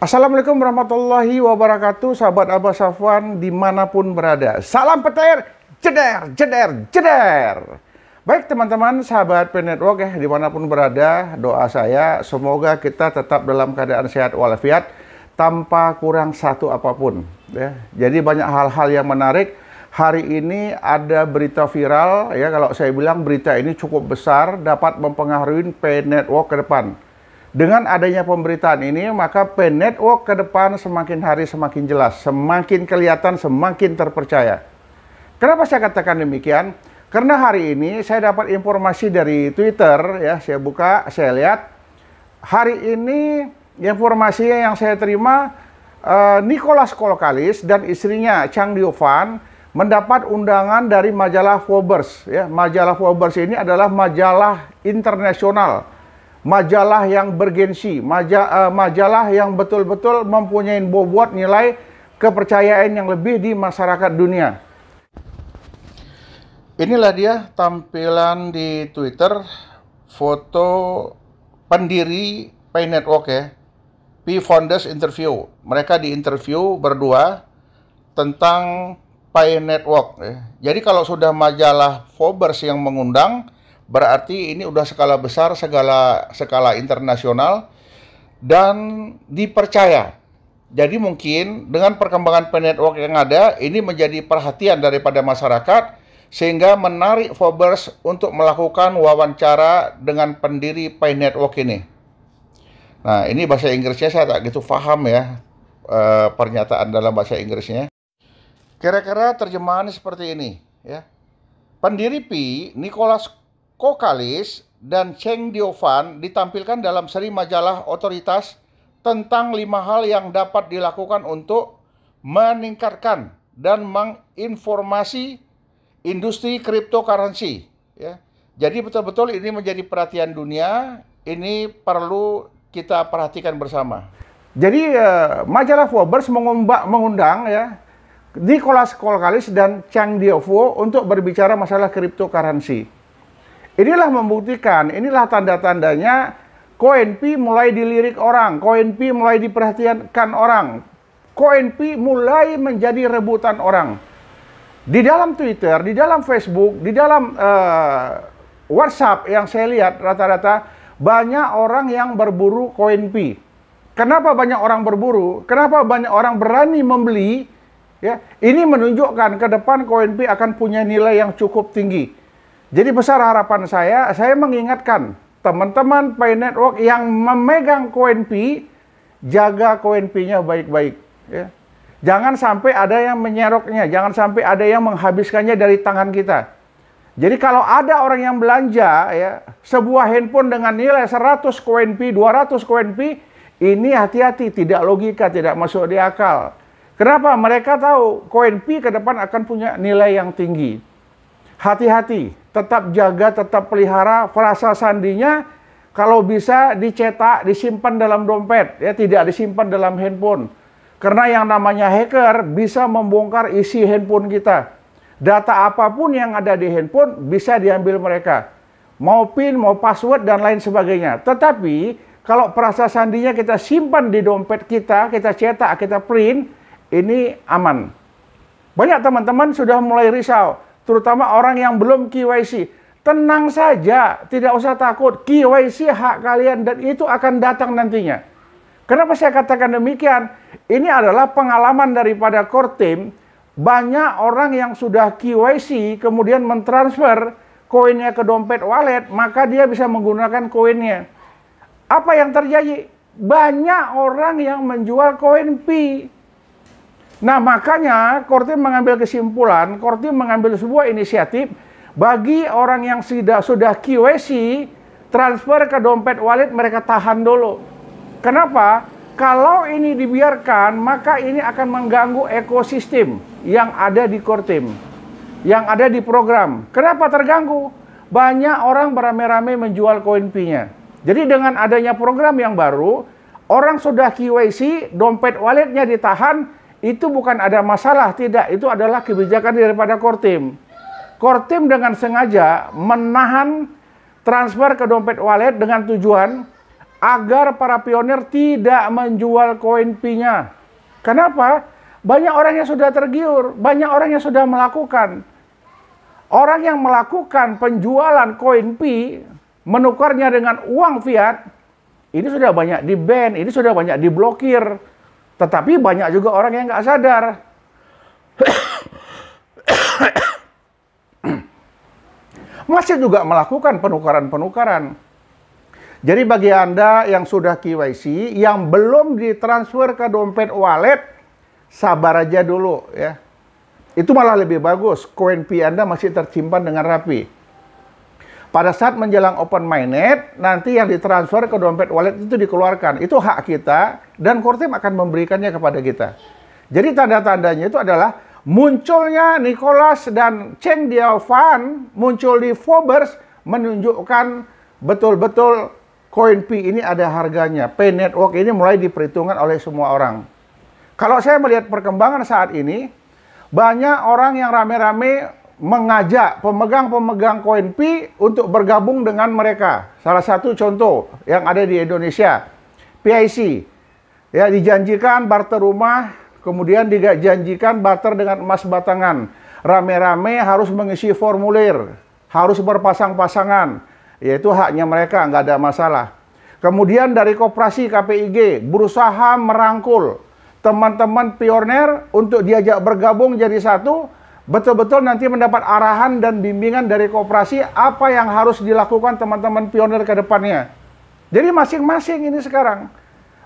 Assalamualaikum warahmatullahi wabarakatuh, sahabat Abah Safwan dimanapun berada. Salam petir, jeder, jeder, jeder. Baik teman-teman, sahabat P Network ya, dimanapun berada, doa saya semoga kita tetap dalam keadaan sehat walafiat tanpa kurang satu apapun. Ya. Jadi banyak hal-hal yang menarik. Hari ini ada berita viral, ya kalau saya bilang berita ini cukup besar, dapat mempengaruhi P Network ke depan dengan adanya pemberitaan ini, maka pen network ke depan semakin hari semakin jelas, semakin kelihatan, semakin terpercaya. Kenapa saya katakan demikian? Karena hari ini saya dapat informasi dari Twitter, ya, saya buka, saya lihat. Hari ini informasinya yang saya terima, eh, Nicholas Kolokalis dan istrinya Chang Diovan mendapat undangan dari majalah Forbes. Ya, majalah Forbes ini adalah majalah internasional majalah yang bergensi, maja, uh, majalah yang betul-betul mempunyai bobot nilai kepercayaan yang lebih di masyarakat dunia. Inilah dia tampilan di Twitter foto pendiri Pay Network ya. P Founders interview. Mereka diinterview berdua tentang Pay Network. Ya. Jadi kalau sudah majalah Forbes yang mengundang, Berarti ini udah skala besar, segala skala internasional dan dipercaya. Jadi mungkin dengan perkembangan network yang ada ini menjadi perhatian daripada masyarakat sehingga menarik Forbes untuk melakukan wawancara dengan pendiri Pay Network ini. Nah, ini bahasa Inggrisnya saya tak gitu paham ya eh, pernyataan dalam bahasa Inggrisnya. Kira-kira terjemahannya seperti ini ya. Pendiri Pi, Nicholas Kokalis dan Cheng Diovan ditampilkan dalam seri majalah otoritas tentang lima hal yang dapat dilakukan untuk meningkatkan dan menginformasi industri cryptocurrency. Ya. Jadi betul-betul ini menjadi perhatian dunia, ini perlu kita perhatikan bersama. Jadi eh, majalah Forbes mengumbak, mengundang ya Nicholas Kolkalis dan Chang Diofo untuk berbicara masalah cryptocurrency. Inilah membuktikan, inilah tanda-tandanya koin P mulai dilirik orang, koin P mulai diperhatikan orang, koin P mulai menjadi rebutan orang. Di dalam Twitter, di dalam Facebook, di dalam uh, WhatsApp yang saya lihat rata-rata banyak orang yang berburu koin P. Kenapa banyak orang berburu? Kenapa banyak orang berani membeli? Ya, ini menunjukkan ke depan koin P akan punya nilai yang cukup tinggi jadi besar harapan saya, saya mengingatkan teman-teman Pay Network yang memegang koin P, jaga koin P-nya baik-baik. Ya. Jangan sampai ada yang menyeroknya, jangan sampai ada yang menghabiskannya dari tangan kita. Jadi kalau ada orang yang belanja ya sebuah handphone dengan nilai 100 koin P, 200 koin P, ini hati-hati, tidak logika, tidak masuk di akal. Kenapa? Mereka tahu koin P ke depan akan punya nilai yang tinggi. Hati-hati, tetap jaga, tetap pelihara frasa sandinya kalau bisa dicetak, disimpan dalam dompet, ya tidak disimpan dalam handphone. Karena yang namanya hacker bisa membongkar isi handphone kita. Data apapun yang ada di handphone bisa diambil mereka. Mau PIN, mau password, dan lain sebagainya. Tetapi, kalau perasa sandinya kita simpan di dompet kita, kita cetak, kita print, ini aman. Banyak teman-teman sudah mulai risau terutama orang yang belum KYC. Tenang saja, tidak usah takut. KYC hak kalian dan itu akan datang nantinya. Kenapa saya katakan demikian? Ini adalah pengalaman daripada core team. Banyak orang yang sudah KYC kemudian mentransfer koinnya ke dompet wallet, maka dia bisa menggunakan koinnya. Apa yang terjadi? Banyak orang yang menjual koin P Nah, makanya Korti mengambil kesimpulan, Korti mengambil sebuah inisiatif bagi orang yang sudah sudah QC transfer ke dompet wallet mereka tahan dulu. Kenapa? Kalau ini dibiarkan, maka ini akan mengganggu ekosistem yang ada di Kortim, yang ada di program. Kenapa terganggu? Banyak orang beramai-ramai menjual koin P-nya. Jadi dengan adanya program yang baru, orang sudah QC, dompet walletnya ditahan, itu bukan ada masalah, tidak. Itu adalah kebijakan daripada Kortim. Kortim dengan sengaja menahan transfer ke dompet wallet dengan tujuan agar para pionir tidak menjual koin P-nya. Kenapa? Banyak orang yang sudah tergiur, banyak orang yang sudah melakukan. Orang yang melakukan penjualan koin pi menukarnya dengan uang fiat, ini sudah banyak di-ban, ini sudah banyak diblokir tetapi banyak juga orang yang nggak sadar. Masih juga melakukan penukaran-penukaran. Jadi bagi Anda yang sudah KYC, yang belum ditransfer ke dompet wallet, sabar aja dulu ya. Itu malah lebih bagus, koin P Anda masih tersimpan dengan rapi. Pada saat menjelang open Mainnet, nanti yang ditransfer ke dompet wallet itu dikeluarkan. Itu hak kita dan Kortem akan memberikannya kepada kita. Jadi tanda-tandanya itu adalah munculnya Nicholas dan Cheng Diaofan muncul di Forbes menunjukkan betul-betul koin P ini ada harganya. P network ini mulai diperhitungkan oleh semua orang. Kalau saya melihat perkembangan saat ini, banyak orang yang rame-rame mengajak pemegang-pemegang koin P untuk bergabung dengan mereka. Salah satu contoh yang ada di Indonesia, PIC. Ya, dijanjikan barter rumah, kemudian dijanjikan barter dengan emas batangan. Rame-rame harus mengisi formulir, harus berpasang-pasangan. Yaitu haknya mereka, nggak ada masalah. Kemudian dari koperasi KPIG berusaha merangkul teman-teman pioner untuk diajak bergabung jadi satu betul-betul nanti mendapat arahan dan bimbingan dari kooperasi apa yang harus dilakukan teman-teman pionir ke depannya. Jadi masing-masing ini sekarang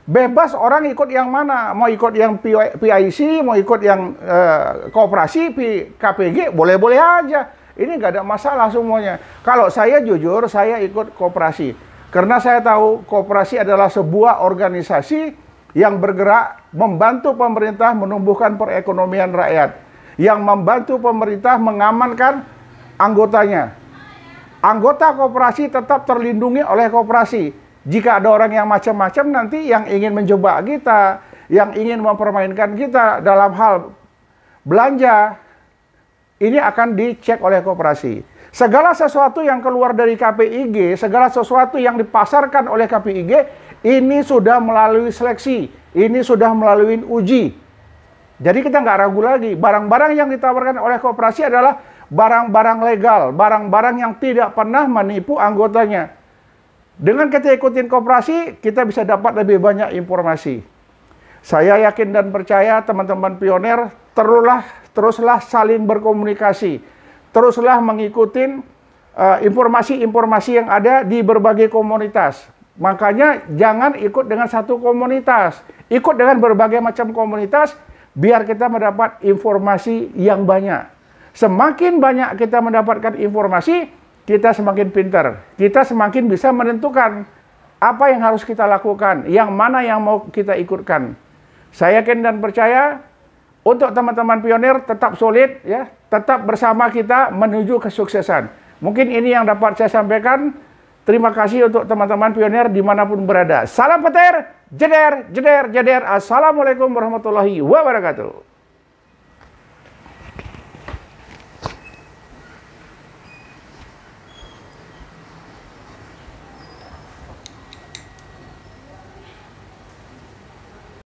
bebas orang ikut yang mana, mau ikut yang PIC, mau ikut yang eh, kooperasi, KPG, boleh-boleh aja. Ini nggak ada masalah semuanya. Kalau saya jujur, saya ikut kooperasi Karena saya tahu kooperasi adalah sebuah organisasi yang bergerak membantu pemerintah menumbuhkan perekonomian rakyat yang membantu pemerintah mengamankan anggotanya. Anggota koperasi tetap terlindungi oleh koperasi. Jika ada orang yang macam-macam nanti yang ingin mencoba kita, yang ingin mempermainkan kita dalam hal belanja, ini akan dicek oleh koperasi. Segala sesuatu yang keluar dari KPIG, segala sesuatu yang dipasarkan oleh KPIG, ini sudah melalui seleksi, ini sudah melalui uji. Jadi kita nggak ragu lagi, barang-barang yang ditawarkan oleh kooperasi adalah barang-barang legal, barang-barang yang tidak pernah menipu anggotanya. Dengan kita ikutin kooperasi, kita bisa dapat lebih banyak informasi. Saya yakin dan percaya teman-teman pioner terulah, teruslah saling berkomunikasi, teruslah mengikuti eh, informasi-informasi uh, informasi -informasi yang ada di berbagai komunitas. Makanya jangan ikut dengan satu komunitas, ikut dengan berbagai macam komunitas, biar kita mendapat informasi yang banyak. Semakin banyak kita mendapatkan informasi, kita semakin pintar. Kita semakin bisa menentukan apa yang harus kita lakukan, yang mana yang mau kita ikutkan. Saya yakin dan percaya untuk teman-teman pionir tetap solid ya, tetap bersama kita menuju kesuksesan. Mungkin ini yang dapat saya sampaikan. Terima kasih untuk teman-teman pionir dimanapun berada. Salam petir, jeder, jeder, jeder. Assalamualaikum warahmatullahi wabarakatuh.